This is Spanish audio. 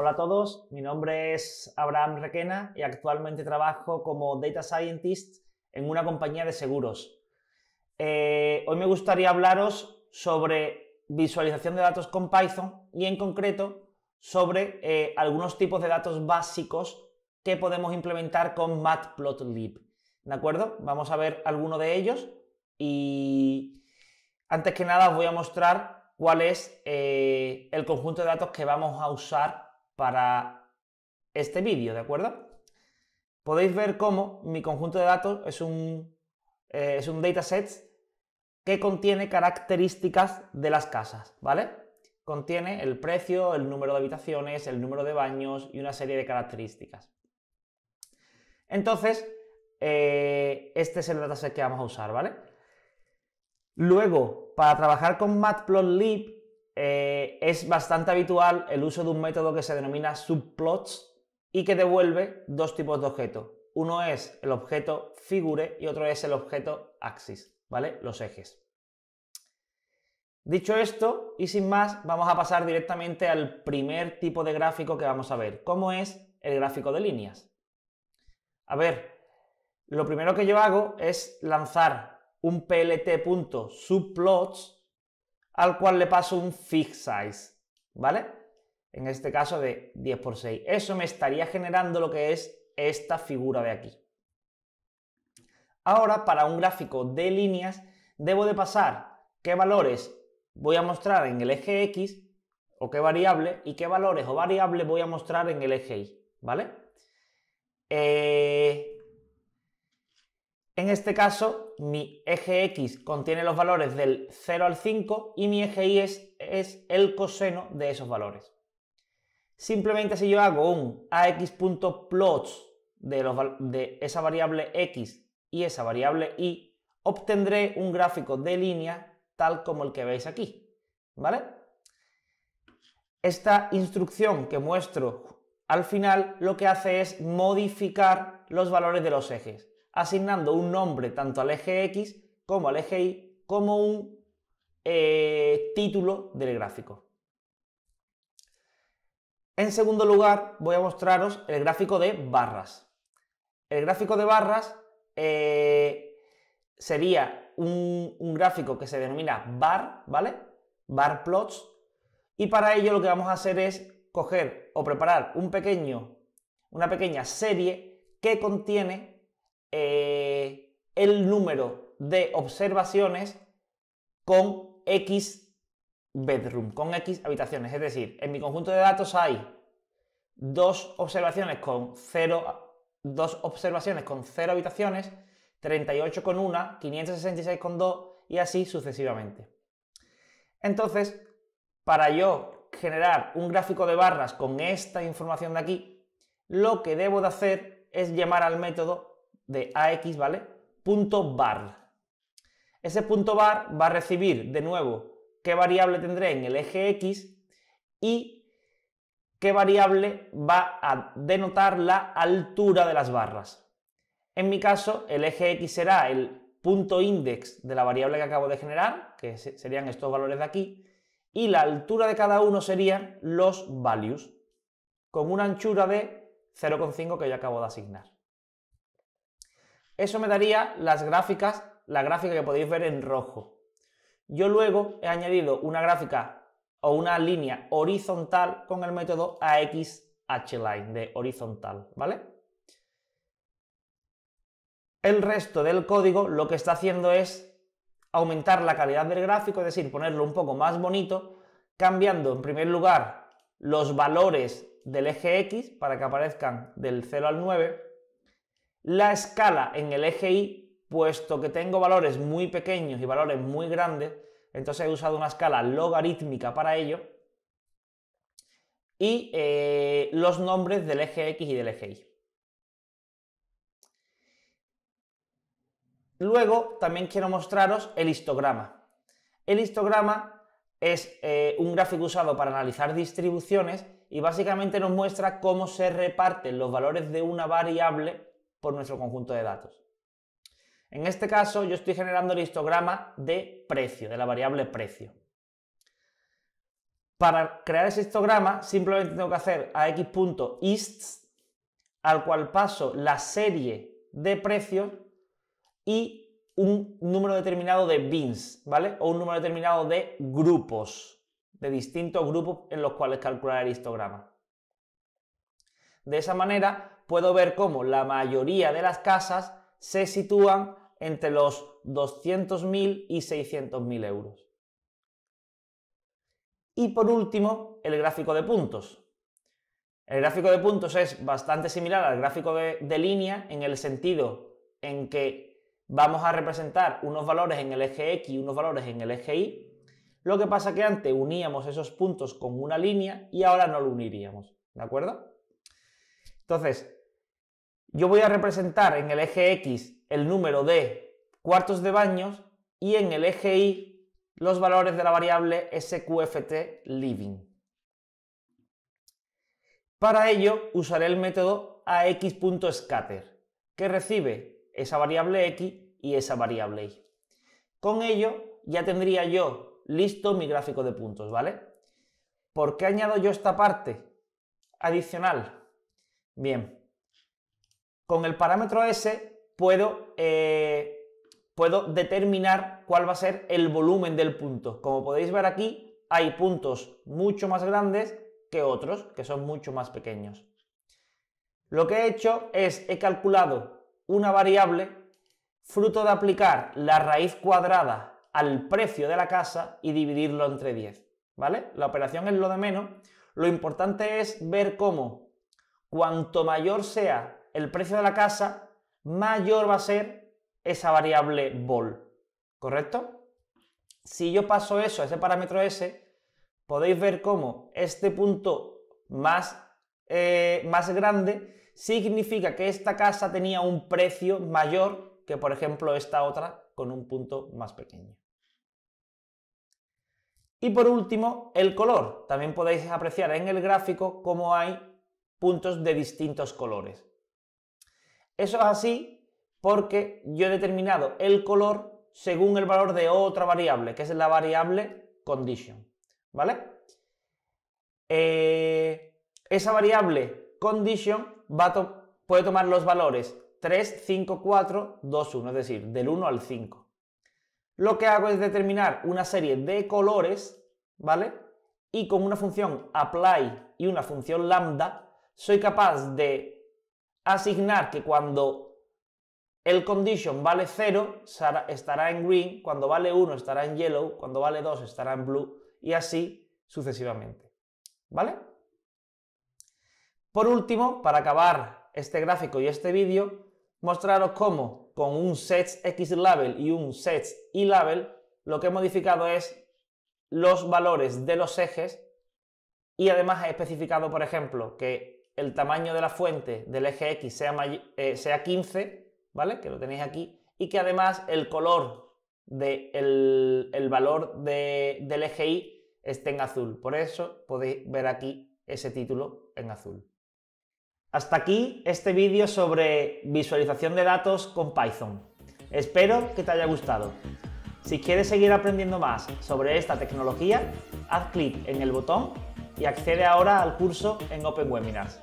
Hola a todos, mi nombre es Abraham Requena y actualmente trabajo como Data Scientist en una compañía de seguros. Eh, hoy me gustaría hablaros sobre visualización de datos con Python y en concreto sobre eh, algunos tipos de datos básicos que podemos implementar con Matplotlib. ¿De acuerdo? Vamos a ver alguno de ellos y antes que nada os voy a mostrar cuál es eh, el conjunto de datos que vamos a usar para este vídeo, ¿de acuerdo? Podéis ver cómo mi conjunto de datos es un, eh, es un dataset que contiene características de las casas, ¿vale? Contiene el precio, el número de habitaciones, el número de baños y una serie de características. Entonces, eh, este es el dataset que vamos a usar, ¿vale? Luego, para trabajar con Matplotlib, eh, es bastante habitual el uso de un método que se denomina subplots y que devuelve dos tipos de objetos. Uno es el objeto figure y otro es el objeto axis, ¿vale? Los ejes. Dicho esto, y sin más, vamos a pasar directamente al primer tipo de gráfico que vamos a ver, cómo es el gráfico de líneas. A ver, lo primero que yo hago es lanzar un plt.subplots al cual le paso un fix size, ¿vale? En este caso de 10 por 6. Eso me estaría generando lo que es esta figura de aquí. Ahora, para un gráfico de líneas, debo de pasar qué valores voy a mostrar en el eje X o qué variable y qué valores o variables voy a mostrar en el eje Y, ¿vale? Eh, en este caso, mi eje X contiene los valores del 0 al 5 y mi eje Y es, el coseno de esos valores. Simplemente si yo hago un ax.plots de, de esa variable x y esa variable y, obtendré un gráfico de línea tal como el que veis aquí. ¿Vale? Esta instrucción que muestro al final lo que hace es modificar los valores de los ejes asignando un nombre tanto al eje X como al eje Y como un eh, título del gráfico. En segundo lugar, voy a mostraros el gráfico de barras. El gráfico de barras eh, sería un, gráfico que se denomina bar, ¿vale? Bar plots. Y para ello lo que vamos a hacer es coger o preparar un pequeño, una pequeña serie que contiene eh, el número de observaciones con X bedroom, con X habitaciones. Es decir, en mi conjunto de datos hay dos observaciones con cero, dos observaciones con cero habitaciones, 38 con una, 566 con dos y así sucesivamente. Entonces, para yo generar un gráfico de barras con esta información de aquí, lo que debo de hacer es llamar al método de AX, ¿vale? Punto bar. Ese punto bar va a recibir de nuevo qué variable tendré en el eje X y qué variable va a denotar la altura de las barras. En mi caso, el eje X será el punto index de la variable que acabo de generar, que serían estos valores de aquí, y la altura de cada uno serían los values, con una anchura de 0,5 que yo acabo de asignar. Eso me daría las gráficas, la gráfica que podéis ver en rojo. Yo luego he añadido una gráfica o una línea horizontal con el método AXHline de horizontal, ¿vale? El resto del código lo que está haciendo es aumentar la calidad del gráfico, es decir, ponerlo un poco más bonito, cambiando en primer lugar los valores del eje X para que aparezcan del 0 al 9 la escala en el eje Y, puesto que tengo valores muy pequeños y valores muy grandes, entonces he usado una escala logarítmica para ello, y eh, los nombres del eje X y del eje Y. Luego también quiero mostraros el histograma. El histograma es eh, un gráfico usado para analizar distribuciones y básicamente nos muestra cómo se reparten los valores de una variable por nuestro conjunto de datos. En este caso, yo estoy generando el histograma de precio, de la variable precio. Para crear ese histograma, simplemente tengo que hacer a x.ists, al cual paso la serie de precios y un número determinado de bins, ¿vale? O un número determinado de grupos, de distintos grupos en los cuales calcular el histograma. De esa manera puedo ver cómo la mayoría de las casas se sitúan entre los 200.000 y 600.000 euros. Y por último, el gráfico de puntos. El gráfico de puntos es bastante similar al gráfico de, línea en el sentido en que vamos a representar unos valores en el eje X y unos valores en el eje Y. Lo que pasa que antes uníamos esos puntos con una línea y ahora no lo uniríamos. ¿De acuerdo? Entonces, yo voy a representar en el eje X el número de cuartos de baños y en el eje Y los valores de la variable SQFT living. Para ello usaré el método ax.scatter, que recibe esa variable X y esa variable Y. Con ello ya tendría yo listo mi gráfico de puntos, ¿vale? ¿Por qué añado yo esta parte adicional? Bien. Con el parámetro S puedo, eh, puedo determinar cuál va a ser el volumen del punto. Como podéis ver aquí, hay puntos mucho más grandes que otros, que son mucho más pequeños. Lo que he hecho es, he calculado una variable fruto de aplicar la raíz cuadrada al precio de la casa y dividirlo entre 10, ¿vale? La operación es lo de menos. Lo importante es ver cómo Cuanto mayor sea el precio de la casa, mayor va a ser esa variable vol. ¿Correcto? Si yo paso eso a ese parámetro S, podéis ver cómo este punto más, eh, más grande significa que esta casa tenía un precio mayor que, por ejemplo, esta otra con un punto más pequeño. Y por último, el color. También podéis apreciar en el gráfico cómo hay puntos de distintos colores. Eso es así porque yo he determinado el color según el valor de otra variable, que es la variable condition. ¿Vale? Eh, esa variable condition va puede tomar los valores 3, 5, 4, 2, 1, es decir, del 1 al 5. Lo que hago es determinar una serie de colores, ¿vale? Y con una función apply y una función lambda soy capaz de asignar que cuando el condition vale 0 estará en green, cuando vale 1 estará en yellow, cuando vale 2 estará en blue y así sucesivamente. ¿Vale? Por último, para acabar este gráfico y este vídeo, mostraros cómo con un x label y un y label lo que he modificado es los valores de los ejes y además he especificado, por ejemplo, que el tamaño de la fuente del eje X sea, 15, eh, ¿vale? Que lo tenéis aquí, y que además el color del el valor del eje Y esté en azul. Por eso podéis ver aquí ese título en azul. Hasta aquí este vídeo sobre visualización de datos con Python. Espero que te haya gustado. Si quieres seguir aprendiendo más sobre esta tecnología, haz clic en el botón y accede ahora al curso en Open Webinars.